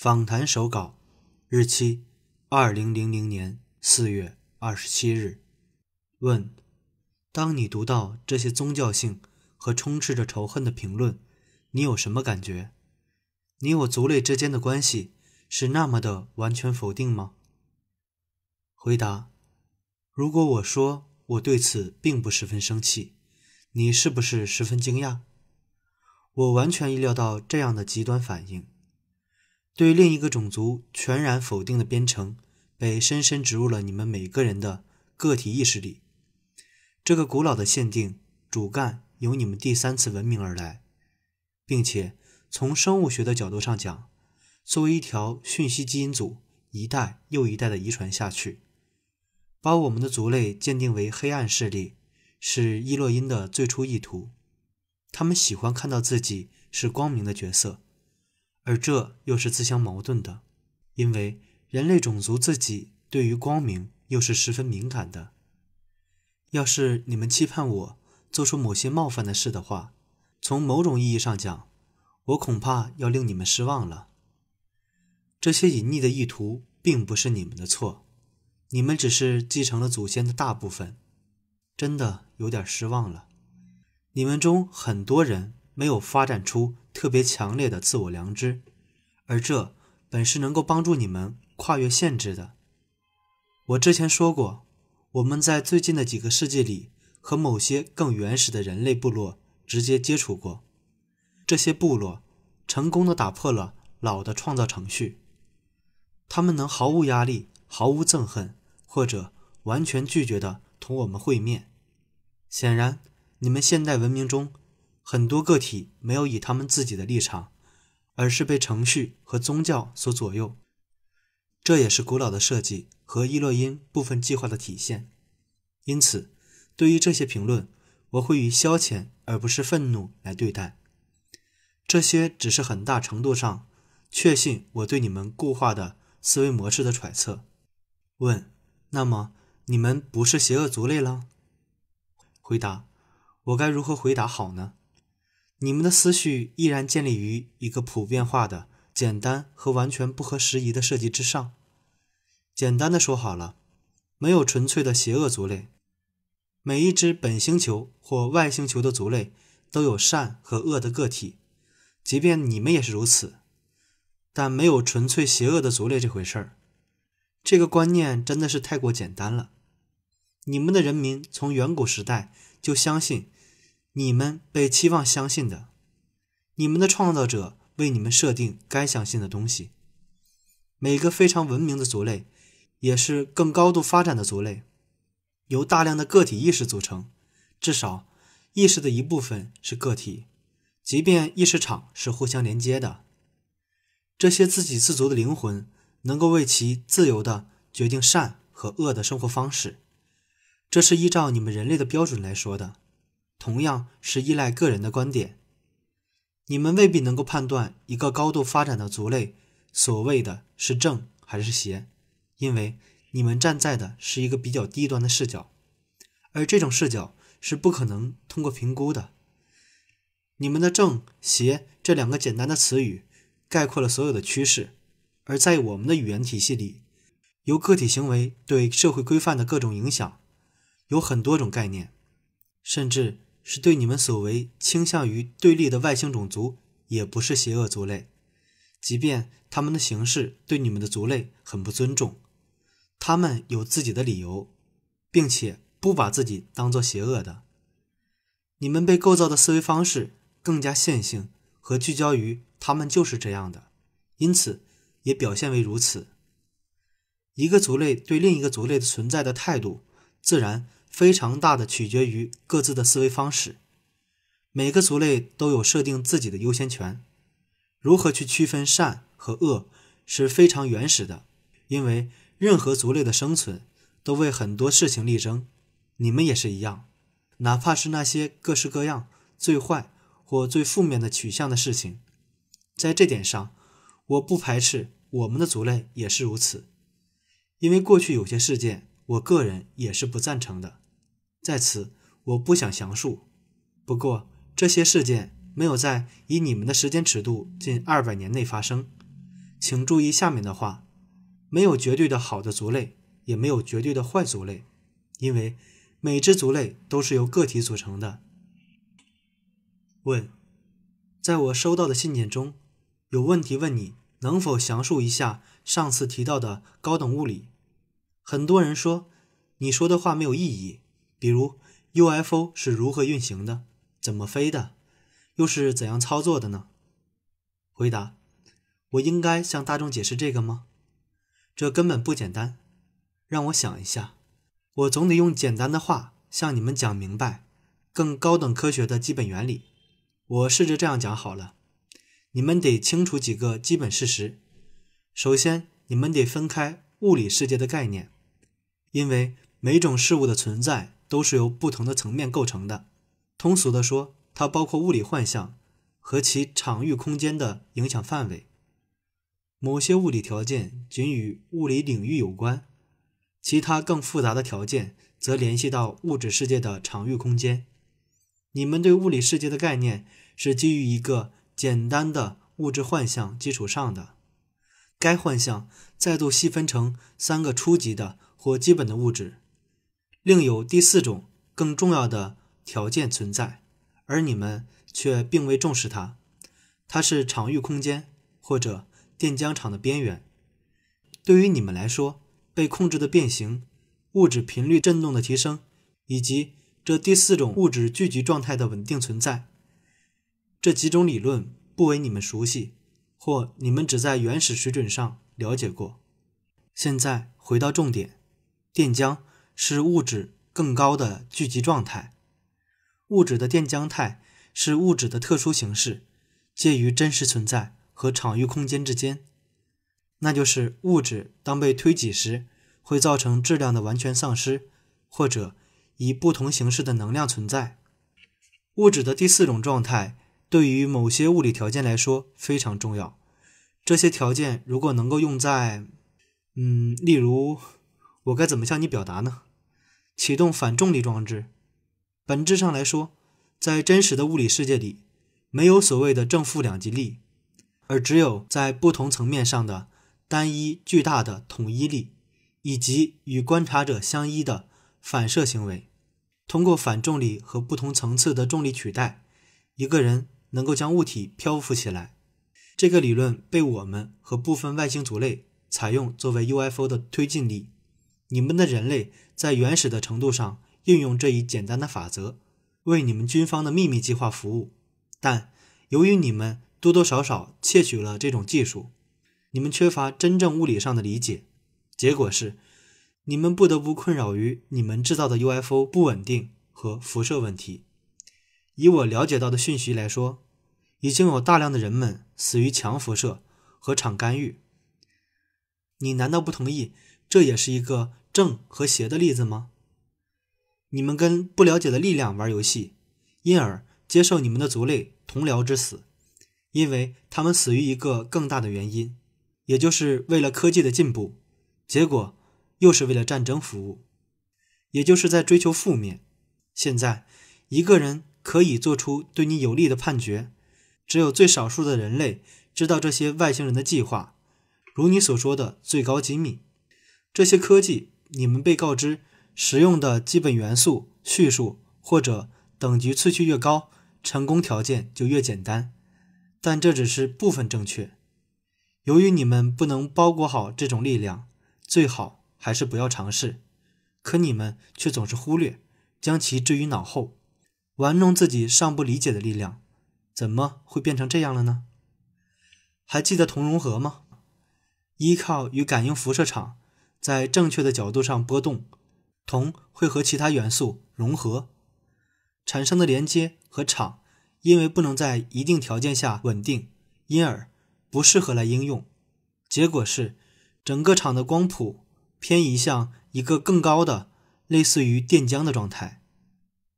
访谈手稿，日期：二零零零年四月二十七日。问：当你读到这些宗教性和充斥着仇恨的评论，你有什么感觉？你我族类之间的关系是那么的完全否定吗？回答：如果我说我对此并不十分生气，你是不是十分惊讶？我完全意料到这样的极端反应。对另一个种族全然否定的编程，被深深植入了你们每个人的个体意识里。这个古老的限定主干由你们第三次文明而来，并且从生物学的角度上讲，作为一条讯息基因组，一代又一代的遗传下去，把我们的族类鉴定为黑暗势力，是伊洛因的最初意图。他们喜欢看到自己是光明的角色。而这又是自相矛盾的，因为人类种族自己对于光明又是十分敏感的。要是你们期盼我做出某些冒犯的事的话，从某种意义上讲，我恐怕要令你们失望了。这些隐匿的意图并不是你们的错，你们只是继承了祖先的大部分。真的有点失望了，你们中很多人。没有发展出特别强烈的自我良知，而这本是能够帮助你们跨越限制的。我之前说过，我们在最近的几个世纪里和某些更原始的人类部落直接接触过，这些部落成功的打破了老的创造程序，他们能毫无压力、毫无憎恨或者完全拒绝的同我们会面。显然，你们现代文明中。很多个体没有以他们自己的立场，而是被程序和宗教所左右，这也是古老的设计和伊洛因部分计划的体现。因此，对于这些评论，我会以消遣而不是愤怒来对待。这些只是很大程度上确信我对你们固化的思维模式的揣测。问：那么你们不是邪恶族类了？回答：我该如何回答好呢？你们的思绪依然建立于一个普遍化的、简单和完全不合时宜的设计之上。简单的说好了，没有纯粹的邪恶族类，每一只本星球或外星球的族类都有善和恶的个体，即便你们也是如此。但没有纯粹邪恶的族类这回事儿，这个观念真的是太过简单了。你们的人民从远古时代就相信。你们被期望相信的，你们的创造者为你们设定该相信的东西。每个非常文明的族类，也是更高度发展的族类，由大量的个体意识组成，至少意识的一部分是个体，即便意识场是互相连接的。这些自给自足的灵魂，能够为其自由的决定善和恶的生活方式。这是依照你们人类的标准来说的。同样是依赖个人的观点，你们未必能够判断一个高度发展的族类所谓的是正还是邪，因为你们站在的是一个比较低端的视角，而这种视角是不可能通过评估的。你们的“正”“邪”这两个简单的词语概括了所有的趋势，而在我们的语言体系里，由个体行为对社会规范的各种影响，有很多种概念，甚至。是对你们所为倾向于对立的外星种族，也不是邪恶族类，即便他们的行事对你们的族类很不尊重，他们有自己的理由，并且不把自己当做邪恶的。你们被构造的思维方式更加线性和聚焦于他们就是这样的，因此也表现为如此。一个族类对另一个族类的存在的态度，自然。非常大的取决于各自的思维方式，每个族类都有设定自己的优先权，如何去区分善和恶是非常原始的，因为任何族类的生存都为很多事情力争，你们也是一样，哪怕是那些各式各样最坏或最负面的取向的事情，在这点上，我不排斥我们的族类也是如此，因为过去有些事件，我个人也是不赞成的。在此，我不想详述。不过，这些事件没有在以你们的时间尺度近二百年内发生。请注意下面的话：没有绝对的好的族类，也没有绝对的坏族类，因为每只族类都是由个体组成的。问：在我收到的信件中，有问题问你能否详述一下上次提到的高等物理？很多人说你说的话没有意义。比如 UFO 是如何运行的？怎么飞的？又是怎样操作的呢？回答：我应该向大众解释这个吗？这根本不简单。让我想一下，我总得用简单的话向你们讲明白更高等科学的基本原理。我试着这样讲好了。你们得清楚几个基本事实。首先，你们得分开物理世界的概念，因为每种事物的存在。都是由不同的层面构成的。通俗地说，它包括物理幻象和其场域空间的影响范围。某些物理条件仅与物理领域有关，其他更复杂的条件则联系到物质世界的场域空间。你们对物理世界的概念是基于一个简单的物质幻象基础上的，该幻象再度细分成三个初级的或基本的物质。另有第四种更重要的条件存在，而你们却并未重视它。它是场域空间或者电浆场的边缘。对于你们来说，被控制的变形、物质频率振动的提升，以及这第四种物质聚集状态的稳定存在，这几种理论不为你们熟悉，或你们只在原始水准上了解过。现在回到重点，电浆。是物质更高的聚集状态。物质的电浆态是物质的特殊形式，介于真实存在和场域空间之间。那就是物质当被推挤时，会造成质量的完全丧失，或者以不同形式的能量存在。物质的第四种状态对于某些物理条件来说非常重要。这些条件如果能够用在，嗯，例如我该怎么向你表达呢？启动反重力装置。本质上来说，在真实的物理世界里，没有所谓的正负两极力，而只有在不同层面上的单一巨大的统一力，以及与观察者相依的反射行为。通过反重力和不同层次的重力取代，一个人能够将物体漂浮起来。这个理论被我们和部分外星族类采用作为 UFO 的推进力。你们的人类在原始的程度上运用这一简单的法则，为你们军方的秘密计划服务。但由于你们多多少少窃取了这种技术，你们缺乏真正物理上的理解，结果是你们不得不困扰于你们制造的 UFO 不稳定和辐射问题。以我了解到的讯息来说，已经有大量的人们死于强辐射和场干预。你难道不同意？这也是一个。正和邪的例子吗？你们跟不了解的力量玩游戏，因而接受你们的族类同僚之死，因为他们死于一个更大的原因，也就是为了科技的进步，结果又是为了战争服务，也就是在追求负面。现在，一个人可以做出对你有利的判决，只有最少数的人类知道这些外星人的计划，如你所说的最高机密，这些科技。你们被告知，使用的基本元素、叙述或者等级次序越高，成功条件就越简单。但这只是部分正确。由于你们不能包裹好这种力量，最好还是不要尝试。可你们却总是忽略，将其置于脑后，玩弄自己尚不理解的力量，怎么会变成这样了呢？还记得同融合吗？依靠与感应辐射场。在正确的角度上波动，铜会和其他元素融合，产生的连接和场，因为不能在一定条件下稳定，因而不适合来应用。结果是，整个场的光谱偏移向一个更高的、类似于电浆的状态。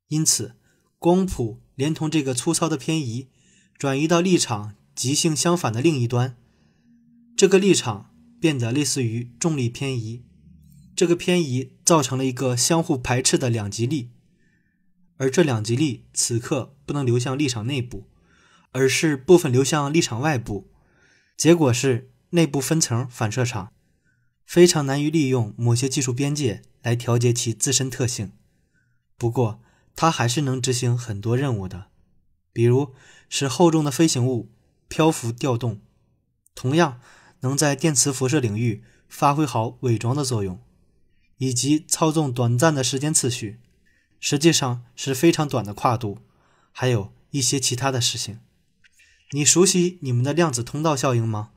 因此，光谱连同这个粗糙的偏移，转移到力场极性相反的另一端。这个力场。变得类似于重力偏移，这个偏移造成了一个相互排斥的两极力，而这两极力此刻不能流向立场内部，而是部分流向立场外部，结果是内部分层反射场，非常难于利用某些技术边界来调节其自身特性。不过，它还是能执行很多任务的，比如使厚重的飞行物漂浮调动。同样。能在电磁辐射领域发挥好伪装的作用，以及操纵短暂的时间次序，实际上是非常短的跨度，还有一些其他的事情。你熟悉你们的量子通道效应吗？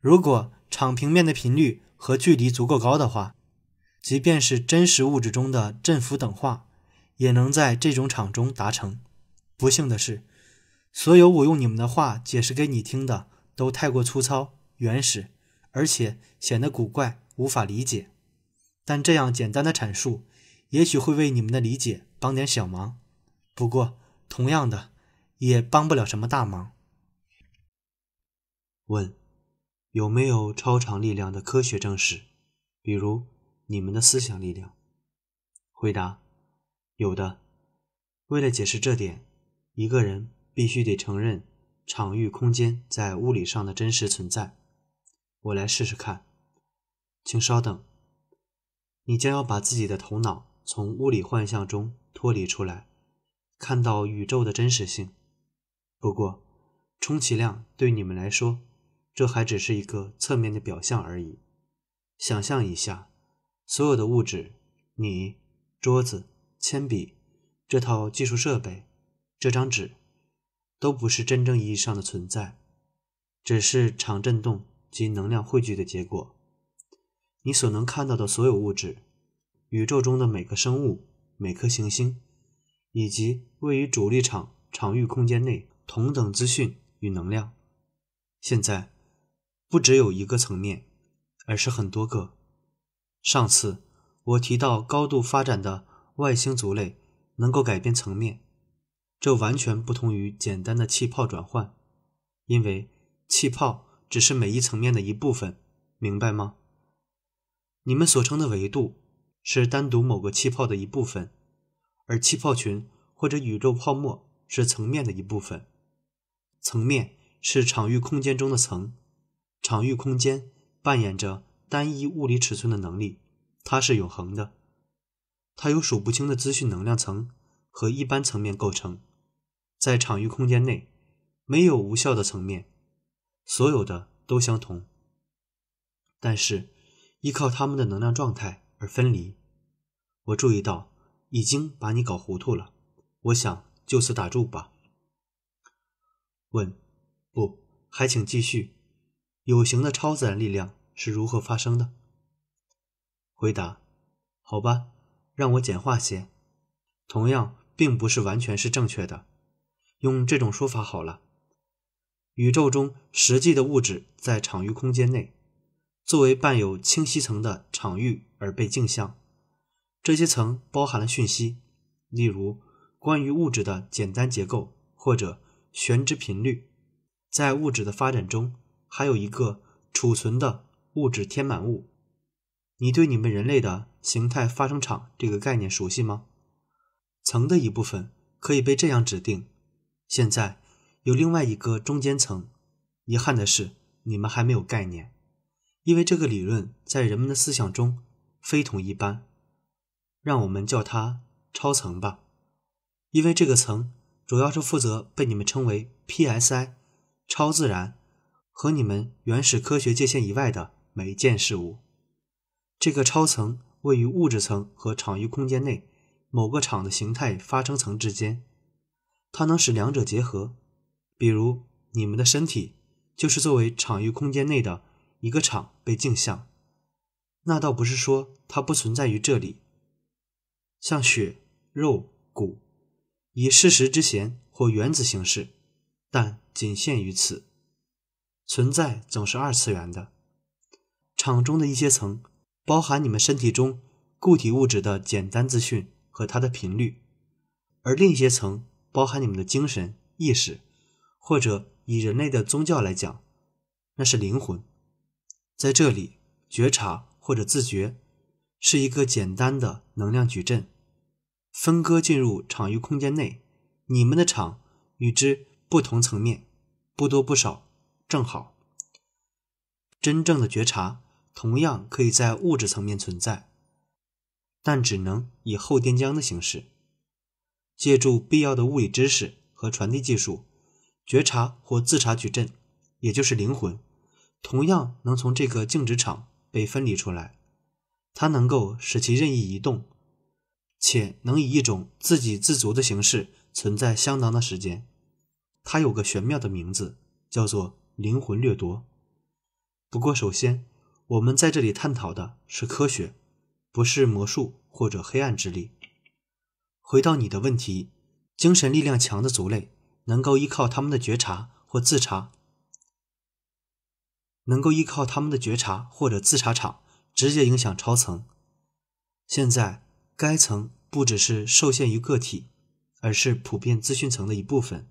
如果场平面的频率和距离足够高的话，即便是真实物质中的振幅等化，也能在这种场中达成。不幸的是，所有我用你们的话解释给你听的，都太过粗糙。原始，而且显得古怪，无法理解。但这样简单的阐述，也许会为你们的理解帮点小忙。不过，同样的，也帮不了什么大忙。问：有没有超常力量的科学证实？比如你们的思想力量？回答：有的。为了解释这点，一个人必须得承认场域空间在物理上的真实存在。我来试试看，请稍等。你将要把自己的头脑从物理幻象中脱离出来，看到宇宙的真实性。不过，充其量对你们来说，这还只是一个侧面的表象而已。想象一下，所有的物质，你、桌子、铅笔、这套技术设备、这张纸，都不是真正意义上的存在，只是场震动。及能量汇聚的结果，你所能看到的所有物质，宇宙中的每个生物、每颗行星，以及位于主力场场域空间内同等资讯与能量。现在不只有一个层面，而是很多个。上次我提到高度发展的外星族类能够改变层面，这完全不同于简单的气泡转换，因为气泡。只是每一层面的一部分，明白吗？你们所称的维度是单独某个气泡的一部分，而气泡群或者宇宙泡沫是层面的一部分。层面是场域空间中的层，场域空间扮演着单一物理尺寸的能力，它是永恒的，它由数不清的资讯能量层和一般层面构成。在场域空间内，没有无效的层面。所有的都相同，但是依靠他们的能量状态而分离。我注意到已经把你搞糊涂了，我想就此打住吧。问：不，还请继续。有形的超自然力量是如何发生的？回答：好吧，让我简化些。同样，并不是完全是正确的。用这种说法好了。宇宙中实际的物质在场域空间内，作为伴有清晰层的场域而被镜像。这些层包含了讯息，例如关于物质的简单结构或者悬置频率。在物质的发展中，还有一个储存的物质填满物。你对你们人类的形态发生场这个概念熟悉吗？层的一部分可以被这样指定。现在。有另外一个中间层，遗憾的是，你们还没有概念，因为这个理论在人们的思想中非同一般，让我们叫它超层吧，因为这个层主要是负责被你们称为 psi 超自然和你们原始科学界限以外的每一件事物。这个超层位于物质层和场域空间内某个场的形态发生层之间，它能使两者结合。比如，你们的身体就是作为场域空间内的一个场被镜像。那倒不是说它不存在于这里，像血、肉、骨，以事实之弦或原子形式，但仅限于此。存在总是二次元的。场中的一些层包含你们身体中固体物质的简单资讯和它的频率，而另一些层包含你们的精神意识。或者以人类的宗教来讲，那是灵魂。在这里，觉察或者自觉是一个简单的能量矩阵分割进入场域空间内。你们的场与之不同层面，不多不少，正好。真正的觉察同样可以在物质层面存在，但只能以后天浆的形式，借助必要的物理知识和传递技术。觉察或自查矩阵，也就是灵魂，同样能从这个静止场被分离出来。它能够使其任意移动，且能以一种自给自足的形式存在相当的时间。它有个玄妙的名字，叫做灵魂掠夺。不过，首先我们在这里探讨的是科学，不是魔术或者黑暗之力。回到你的问题，精神力量强的族类。能够依靠他们的觉察或自查，能够依靠他们的觉察或者自查场，直接影响超层。现在，该层不只是受限于个体，而是普遍资讯层的一部分。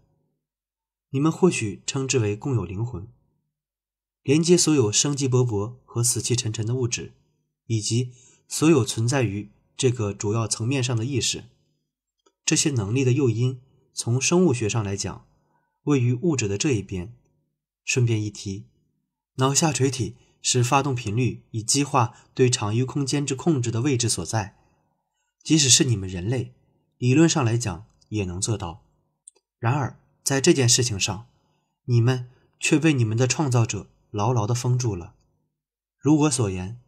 你们或许称之为共有灵魂，连接所有生机勃勃和死气沉沉的物质，以及所有存在于这个主要层面上的意识。这些能力的诱因。从生物学上来讲，位于物质的这一边。顺便一提，脑下垂体是发动频率以激化对场域空间之控制的位置所在。即使是你们人类，理论上来讲也能做到。然而，在这件事情上，你们却被你们的创造者牢牢地封住了。如我所言，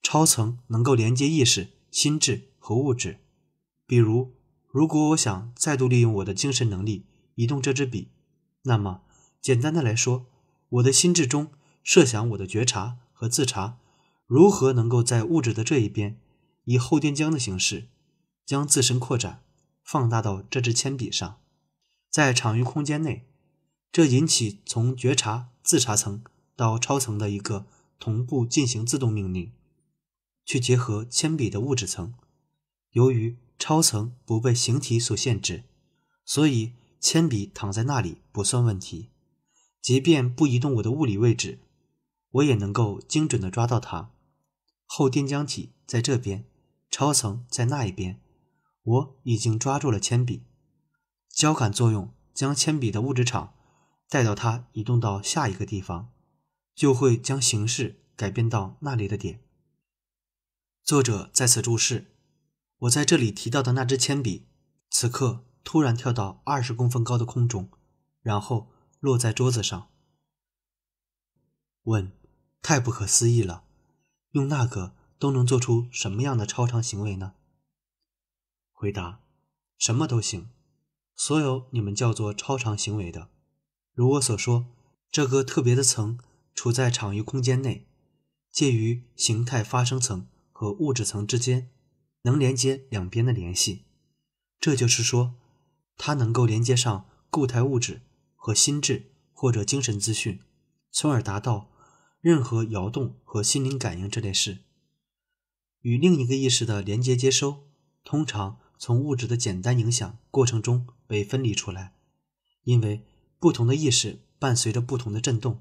超层能够连接意识、心智和物质，比如。如果我想再度利用我的精神能力移动这支笔，那么简单的来说，我的心智中设想我的觉察和自查，如何能够在物质的这一边，以后天浆的形式将自身扩展、放大到这支铅笔上，在场域空间内，这引起从觉察、自查层到超层的一个同步进行自动命令，去结合铅笔的物质层，由于。超层不被形体所限制，所以铅笔躺在那里不算问题。即便不移动我的物理位置，我也能够精准地抓到它。后垫浆体在这边，超层在那一边，我已经抓住了铅笔。交感作用将铅笔的物质场带到它移动到下一个地方，就会将形式改变到那里的点。作者在此注释。我在这里提到的那支铅笔，此刻突然跳到二十公分高的空中，然后落在桌子上。问：太不可思议了！用那个都能做出什么样的超常行为呢？回答：什么都行。所有你们叫做超常行为的，如我所说，这个特别的层处在场域空间内，介于形态发生层和物质层之间。能连接两边的联系，这就是说，它能够连接上固态物质和心智或者精神资讯，从而达到任何摇动和心灵感应这类事。与另一个意识的连接接收，通常从物质的简单影响过程中被分离出来，因为不同的意识伴随着不同的震动。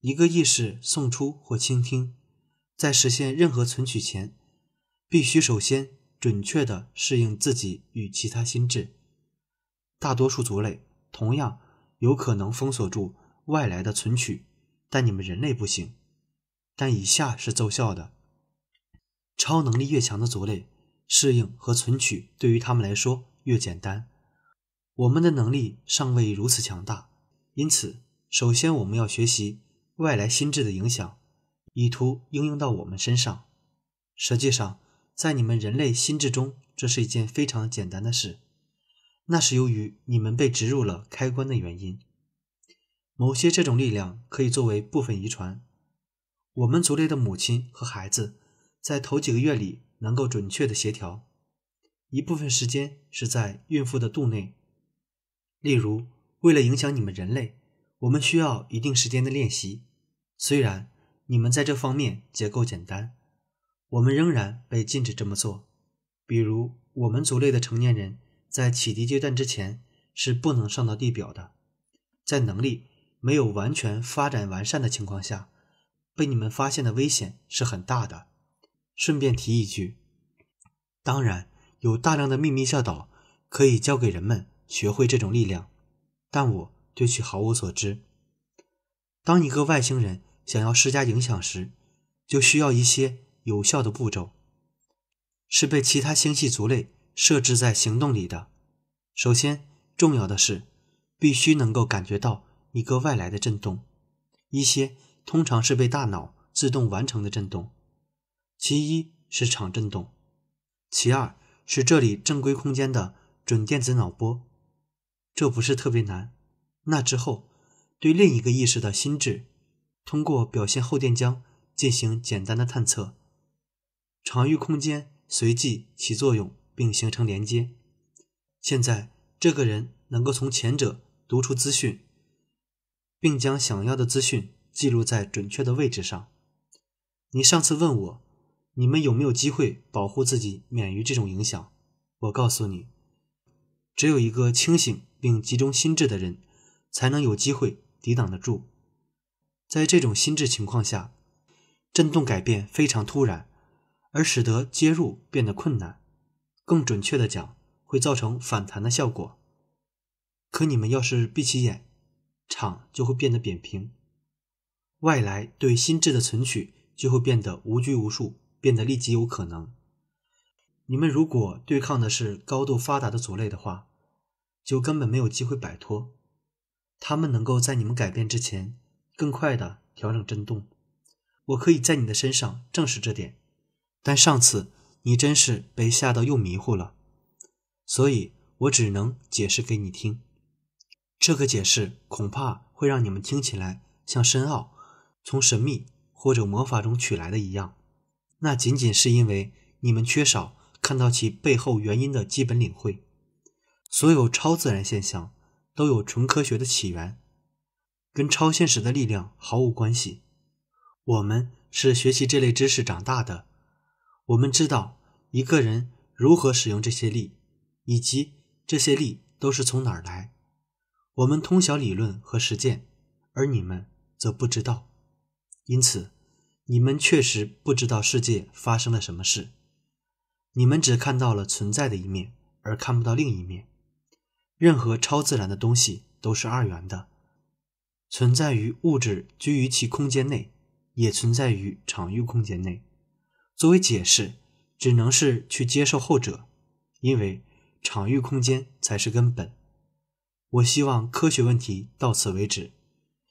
一个意识送出或倾听，在实现任何存取前。必须首先准确地适应自己与其他心智。大多数族类同样有可能封锁住外来的存取，但你们人类不行。但以下是奏效的：超能力越强的族类，适应和存取对于他们来说越简单。我们的能力尚未如此强大，因此首先我们要学习外来心智的影响，以图应用到我们身上。实际上。在你们人类心智中，这是一件非常简单的事。那是由于你们被植入了开关的原因。某些这种力量可以作为部分遗传。我们族类的母亲和孩子在头几个月里能够准确的协调。一部分时间是在孕妇的肚内。例如，为了影响你们人类，我们需要一定时间的练习。虽然你们在这方面结构简单。我们仍然被禁止这么做，比如我们族类的成年人在启迪阶段之前是不能上到地表的。在能力没有完全发展完善的情况下，被你们发现的危险是很大的。顺便提一句，当然有大量的秘密教导可以教给人们学会这种力量，但我对此毫无所知。当一个外星人想要施加影响时，就需要一些。有效的步骤是被其他星系族类设置在行动里的。首先，重要的是必须能够感觉到一个外来的震动，一些通常是被大脑自动完成的震动。其一是场振动，其二是这里正规空间的准电子脑波。这不是特别难。那之后，对另一个意识的心智，通过表现后电浆进行简单的探测。场域空间随即起作用，并形成连接。现在，这个人能够从前者读出资讯，并将想要的资讯记录在准确的位置上。你上次问我，你们有没有机会保护自己免于这种影响？我告诉你，只有一个清醒并集中心智的人，才能有机会抵挡得住。在这种心智情况下，震动改变非常突然。而使得接入变得困难，更准确的讲，会造成反弹的效果。可你们要是闭起眼，场就会变得扁平，外来对心智的存取就会变得无拘无束，变得立即有可能。你们如果对抗的是高度发达的族类的话，就根本没有机会摆脱。他们能够在你们改变之前，更快的调整振动。我可以在你的身上证实这点。但上次你真是被吓到又迷糊了，所以我只能解释给你听。这个解释恐怕会让你们听起来像深奥、从神秘或者魔法中取来的一样。那仅仅是因为你们缺少看到其背后原因的基本领会。所有超自然现象都有纯科学的起源，跟超现实的力量毫无关系。我们是学习这类知识长大的。我们知道一个人如何使用这些力，以及这些力都是从哪儿来。我们通晓理论和实践，而你们则不知道。因此，你们确实不知道世界发生了什么事。你们只看到了存在的一面，而看不到另一面。任何超自然的东西都是二元的，存在于物质居于其空间内，也存在于场域空间内。作为解释，只能是去接受后者，因为场域空间才是根本。我希望科学问题到此为止，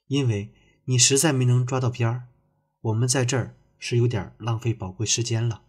因为你实在没能抓到边儿。我们在这儿是有点浪费宝贵时间了。